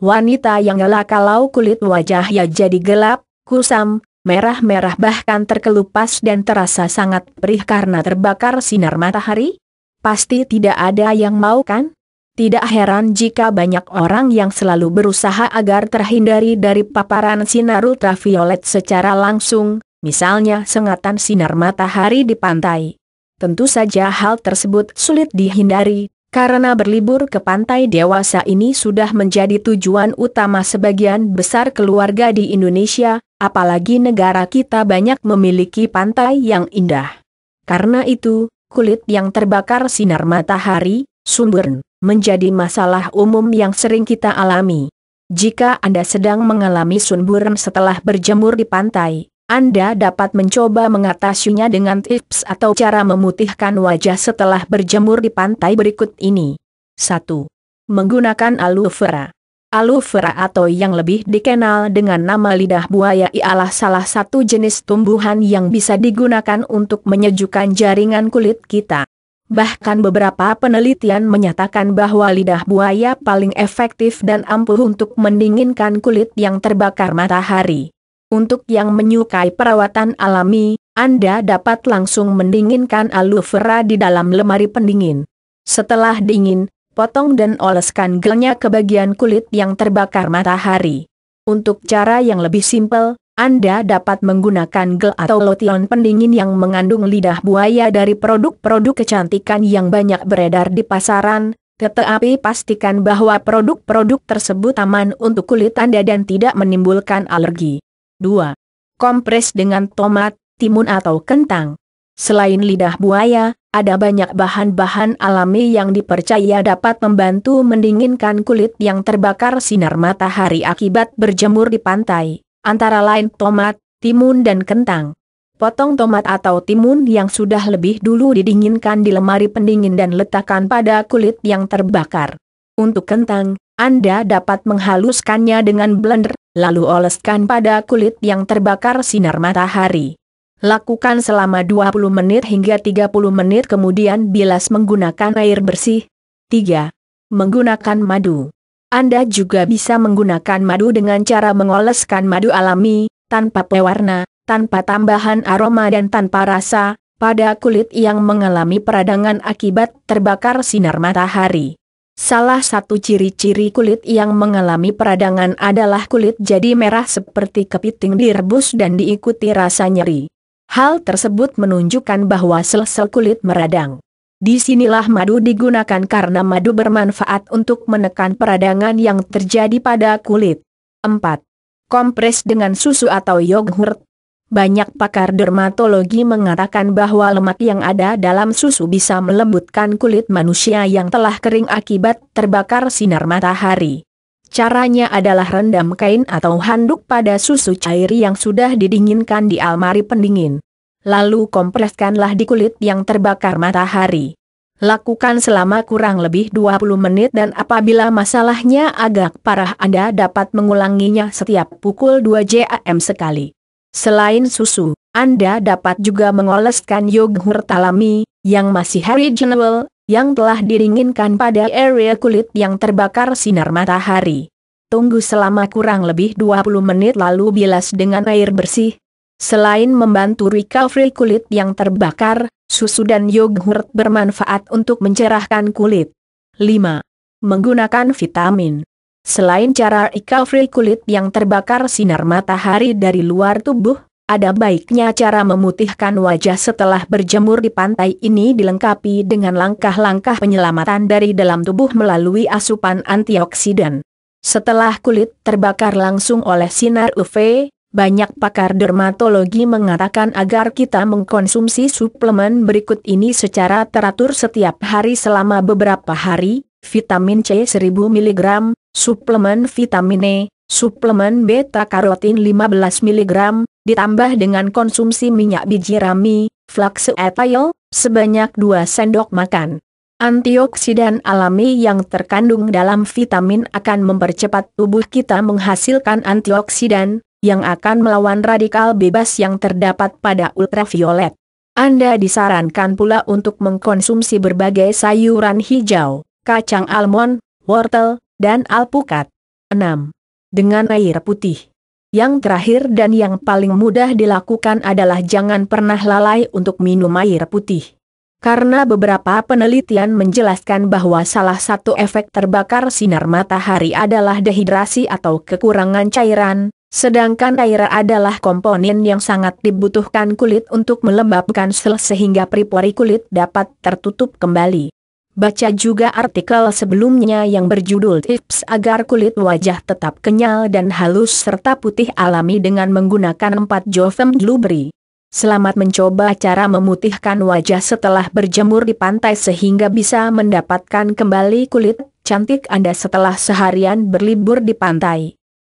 wanita yang gelap kalau kulit wajahnya jadi gelap, kusam, merah-merah bahkan terkelupas dan terasa sangat perih karena terbakar sinar matahari? Pasti tidak ada yang mau kan? Tidak heran jika banyak orang yang selalu berusaha agar terhindari dari paparan sinar ultraviolet secara langsung, misalnya sengatan sinar matahari di pantai. Tentu saja hal tersebut sulit dihindari, karena berlibur ke pantai dewasa ini sudah menjadi tujuan utama sebagian besar keluarga di Indonesia, apalagi negara kita banyak memiliki pantai yang indah. Karena itu, kulit yang terbakar sinar matahari, sunburn, menjadi masalah umum yang sering kita alami. Jika Anda sedang mengalami sunburn setelah berjemur di pantai, anda dapat mencoba mengatasinya dengan tips atau cara memutihkan wajah setelah berjemur di pantai berikut ini. 1. Menggunakan aloe vera. Aloe vera atau yang lebih dikenal dengan nama lidah buaya ialah salah satu jenis tumbuhan yang bisa digunakan untuk menyejukkan jaringan kulit kita. Bahkan beberapa penelitian menyatakan bahwa lidah buaya paling efektif dan ampuh untuk mendinginkan kulit yang terbakar matahari. Untuk yang menyukai perawatan alami, Anda dapat langsung mendinginkan aloe vera di dalam lemari pendingin. Setelah dingin, potong dan oleskan gelnya ke bagian kulit yang terbakar matahari. Untuk cara yang lebih simpel, Anda dapat menggunakan gel atau lotion pendingin yang mengandung lidah buaya dari produk-produk kecantikan yang banyak beredar di pasaran, tetapi pastikan bahwa produk-produk tersebut aman untuk kulit Anda dan tidak menimbulkan alergi. 2. Kompres dengan tomat, timun atau kentang. Selain lidah buaya, ada banyak bahan-bahan alami yang dipercaya dapat membantu mendinginkan kulit yang terbakar sinar matahari akibat berjemur di pantai, antara lain tomat, timun dan kentang. Potong tomat atau timun yang sudah lebih dulu didinginkan di lemari pendingin dan letakkan pada kulit yang terbakar. Untuk kentang, Anda dapat menghaluskannya dengan blender lalu oleskan pada kulit yang terbakar sinar matahari. Lakukan selama 20 menit hingga 30 menit kemudian bilas menggunakan air bersih. 3. Menggunakan madu. Anda juga bisa menggunakan madu dengan cara mengoleskan madu alami, tanpa pewarna, tanpa tambahan aroma dan tanpa rasa, pada kulit yang mengalami peradangan akibat terbakar sinar matahari. Salah satu ciri-ciri kulit yang mengalami peradangan adalah kulit jadi merah seperti kepiting direbus dan diikuti rasa nyeri. Hal tersebut menunjukkan bahwa sel-sel kulit meradang. Disinilah madu digunakan karena madu bermanfaat untuk menekan peradangan yang terjadi pada kulit. 4. Kompres dengan susu atau yogurt banyak pakar dermatologi mengatakan bahwa lemak yang ada dalam susu bisa melembutkan kulit manusia yang telah kering akibat terbakar sinar matahari. Caranya adalah rendam kain atau handuk pada susu cair yang sudah didinginkan di almari pendingin. Lalu kompreskanlah di kulit yang terbakar matahari. Lakukan selama kurang lebih 20 menit dan apabila masalahnya agak parah Anda dapat mengulanginya setiap pukul 2 jam sekali. Selain susu, Anda dapat juga mengoleskan yogurt alami, yang masih original, yang telah diringinkan pada area kulit yang terbakar sinar matahari. Tunggu selama kurang lebih 20 menit lalu bilas dengan air bersih. Selain membantu recovery kulit yang terbakar, susu dan yogurt bermanfaat untuk mencerahkan kulit. 5. Menggunakan vitamin Selain cara recovery kulit yang terbakar sinar matahari dari luar tubuh, ada baiknya cara memutihkan wajah setelah berjemur di pantai ini dilengkapi dengan langkah-langkah penyelamatan dari dalam tubuh melalui asupan antioksidan. Setelah kulit terbakar langsung oleh sinar UV, banyak pakar dermatologi mengatakan agar kita mengkonsumsi suplemen berikut ini secara teratur setiap hari selama beberapa hari, vitamin C 1000 mg, suplemen vitamin E, suplemen beta karotin 15 mg, ditambah dengan konsumsi minyak biji rami, flaxseed oil, sebanyak 2 sendok makan. Antioksidan alami yang terkandung dalam vitamin akan mempercepat tubuh kita menghasilkan antioksidan, yang akan melawan radikal bebas yang terdapat pada ultraviolet. Anda disarankan pula untuk mengkonsumsi berbagai sayuran hijau, kacang almond, wortel, dan alpukat. 6. Dengan air putih. Yang terakhir dan yang paling mudah dilakukan adalah jangan pernah lalai untuk minum air putih. Karena beberapa penelitian menjelaskan bahwa salah satu efek terbakar sinar matahari adalah dehidrasi atau kekurangan cairan, sedangkan air adalah komponen yang sangat dibutuhkan kulit untuk melembabkan sel sehingga pripori kulit dapat tertutup kembali. Baca juga artikel sebelumnya yang berjudul Tips Agar Kulit Wajah Tetap Kenyal dan Halus Serta Putih Alami dengan Menggunakan 4 Jovem Blueberry. Selamat mencoba cara memutihkan wajah setelah berjemur di pantai sehingga bisa mendapatkan kembali kulit cantik Anda setelah seharian berlibur di pantai.